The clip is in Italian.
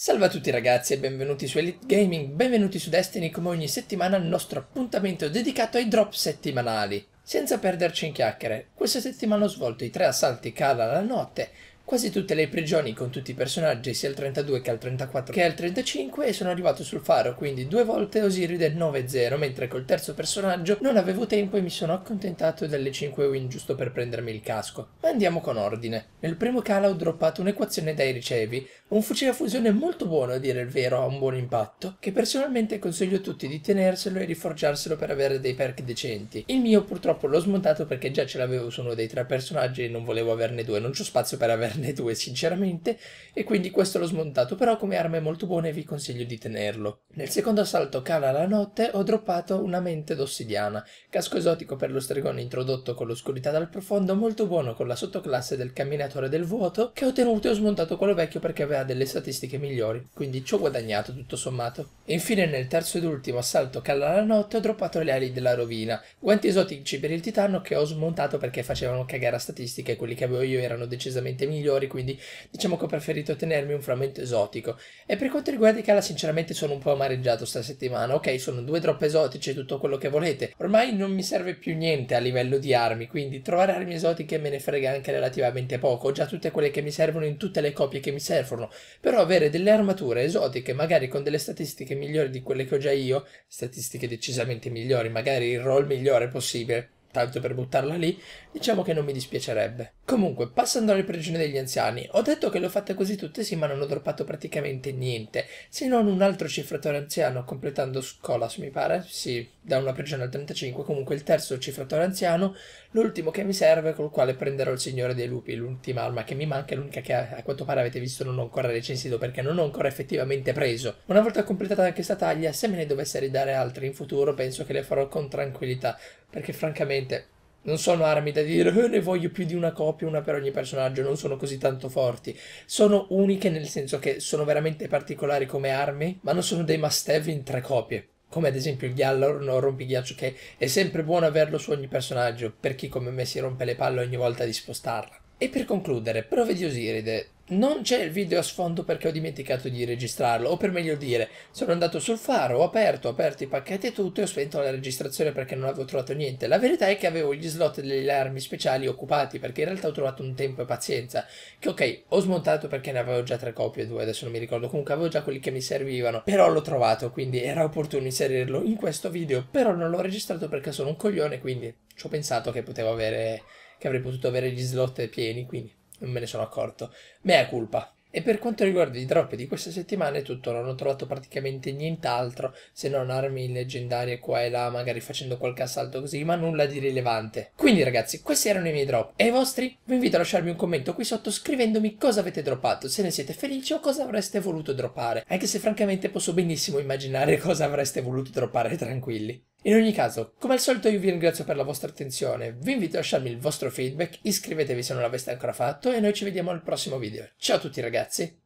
Salve a tutti ragazzi e benvenuti su Elite Gaming, benvenuti su Destiny come ogni settimana al nostro appuntamento dedicato ai drop settimanali. Senza perderci in chiacchiere, questa settimana ho svolto i tre assalti cala la notte, quasi tutte le prigioni con tutti i personaggi sia al 32 che al 34 che al 35 e sono arrivato sul faro quindi due volte Osiride 9-0 mentre col terzo personaggio non avevo tempo e mi sono accontentato delle 5 win giusto per prendermi il casco. Ma andiamo con ordine. Nel primo cala ho droppato un'equazione dai ricevi, un fucile a fusione molto buono a dire il vero, ha un buon impatto, che personalmente consiglio a tutti di tenerselo e riforgiarselo per avere dei perk decenti. Il mio purtroppo l'ho smontato perché già ce l'avevo su uno dei tre personaggi e non volevo averne due, non c'ho spazio per averne averne due sinceramente e quindi questo l'ho smontato, però come arma è molto buona e vi consiglio di tenerlo. Nel secondo assalto cala la notte ho droppato una mente d'ossidiana, casco esotico per lo stregone introdotto con l'oscurità dal profondo, molto buono con la sottoclasse del camminatore del vuoto, che ho tenuto e ho smontato quello vecchio perché aveva delle statistiche migliori, quindi ci ho guadagnato tutto sommato. E infine nel terzo ed ultimo assalto cala la notte ho droppato le ali della rovina, guanti esotici per il titano che ho smontato perché facevano cagare a statistiche quelli che avevo io erano decisamente migliori migliori, quindi diciamo che ho preferito tenermi un frammento esotico. E per quanto riguarda i cala, sinceramente sono un po' amareggiato sta settimana. Ok, sono due drop esotici e tutto quello che volete. Ormai non mi serve più niente a livello di armi, quindi trovare armi esotiche me ne frega anche relativamente poco. Ho già tutte quelle che mi servono in tutte le copie che mi servono. Però avere delle armature esotiche, magari con delle statistiche migliori di quelle che ho già io, statistiche decisamente migliori, magari il roll migliore possibile, tanto per buttarla lì, diciamo che non mi dispiacerebbe. Comunque, passando alle prigioni degli anziani, ho detto che le ho fatte quasi tutte sì, ma non ho droppato praticamente niente, se non un altro cifratore anziano completando Scolas, mi pare, sì, da una prigione al 35, comunque il terzo cifratore anziano, l'ultimo che mi serve col quale prenderò il Signore dei Lupi, l'ultima arma che mi manca, l'unica che a quanto pare avete visto non ho ancora recensito perché non ho ancora effettivamente preso. Una volta completata anche questa taglia, se me ne dovesse ridare altri in futuro, penso che le farò con tranquillità, perché francamente non sono armi da dire eh, ne voglio più di una copia, una per ogni personaggio, non sono così tanto forti. Sono uniche nel senso che sono veramente particolari come armi, ma non sono dei must have in tre copie. Come ad esempio il Gallor, no, rompighiaccio, che è sempre buono averlo su ogni personaggio, per chi come me si rompe le palle ogni volta di spostarla. E per concludere, prove di Osiride non c'è il video a sfondo perché ho dimenticato di registrarlo, o per meglio dire, sono andato sul faro, ho aperto, ho aperto i pacchetti e tutto e ho spento la registrazione perché non avevo trovato niente. La verità è che avevo gli slot delle armi speciali occupati perché in realtà ho trovato un tempo e pazienza, che ok, ho smontato perché ne avevo già tre copie, due adesso non mi ricordo, comunque avevo già quelli che mi servivano, però l'ho trovato, quindi era opportuno inserirlo in questo video, però non l'ho registrato perché sono un coglione, quindi ci ho pensato che potevo avere, che avrei potuto avere gli slot pieni, quindi non me ne sono accorto. Mea culpa. E per quanto riguarda i drop di questa settimana è tutto, non ho trovato praticamente nient'altro se non armi leggendarie qua e là, magari facendo qualche assalto così, ma nulla di rilevante. Quindi ragazzi, questi erano i miei drop, e i vostri? Vi invito a lasciarmi un commento qui sotto scrivendomi cosa avete droppato, se ne siete felici o cosa avreste voluto droppare, anche se francamente posso benissimo immaginare cosa avreste voluto droppare tranquilli. In ogni caso, come al solito io vi ringrazio per la vostra attenzione, vi invito a lasciarmi il vostro feedback, iscrivetevi se non l'aveste ancora fatto e noi ci vediamo al prossimo video. Ciao a tutti ragazzi!